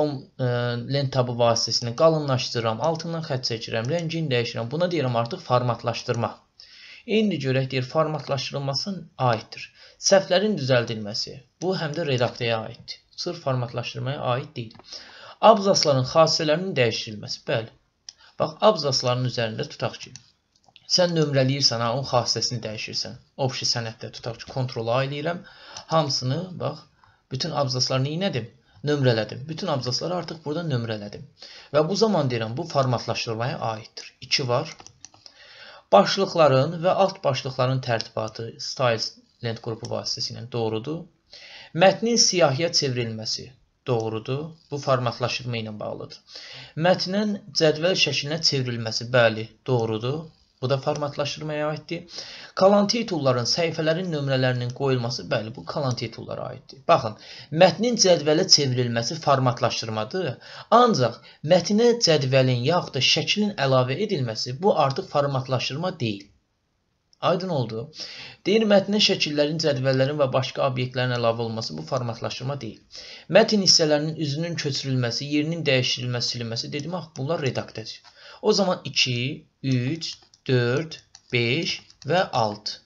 home e, lent tabı vasitəsilə qalınlaşdırıram, altından xətt çəkirəm, rəngini dəyişirəm. Buna deyirəm artıq formatlaşdırma. İndi görək deyir formatlaşdırılmasına aiddir. Səhvlərin düzəldilməsi bu həm də redaktaya aiddir. Sırf formatlaşdırmaya aid deyil. Abzasların xassələrinin dəyişdirilməsi. Bəli. Bax abzasların üzərində tutaq ki, sən nömrələyirsən, ha, onun xassəsini dəyişirsən. Obşi sənəddə tutaq ki, kontrol A eləyirəm. Hamısını bax bütün abzaslarını iynədim nömrələdim. Bütün abzasları artıq burada nömrələdim. Və bu zaman deyirəm, bu formatlaşdırmaya aiddir. 2 var, Başlıqların və alt başlıqların tərtibatı Styles-Lent qrupu vasitəsilə doğrudur. Mətnin siyahıya çevrilməsi doğrudur. Bu formatlaşdırma ilə bağlıdır. Mətnin cədvəl şəklinə çevrilməsi bəli, doğrudur. Bu da formatlaşdırmaya aiddir. Kalan titulların səhifələrin nömrələrinin qoyulması, bəli, bu kalan titullara aiddir. Baxın, mətnin cədvələ çevrilməsi formatlaşdırmadır. Ancaq mətnə cədvəlin yaxud da şəklin əlavə edilməsi bu artıq formatlaşdırma deyil. Aydın oldu. Deyir mətnin şəkillərin, cədvəllərin və başqa obyektlərin əlavə olması bu formatlaşdırma deyil. Mətn hissələrinin üzünün köçürülməsi, yerinin dəyişdirilməsi, silinməsi dedim, bax bunlar redaktdır. O zaman 2, 3, 4, 5 ve 6.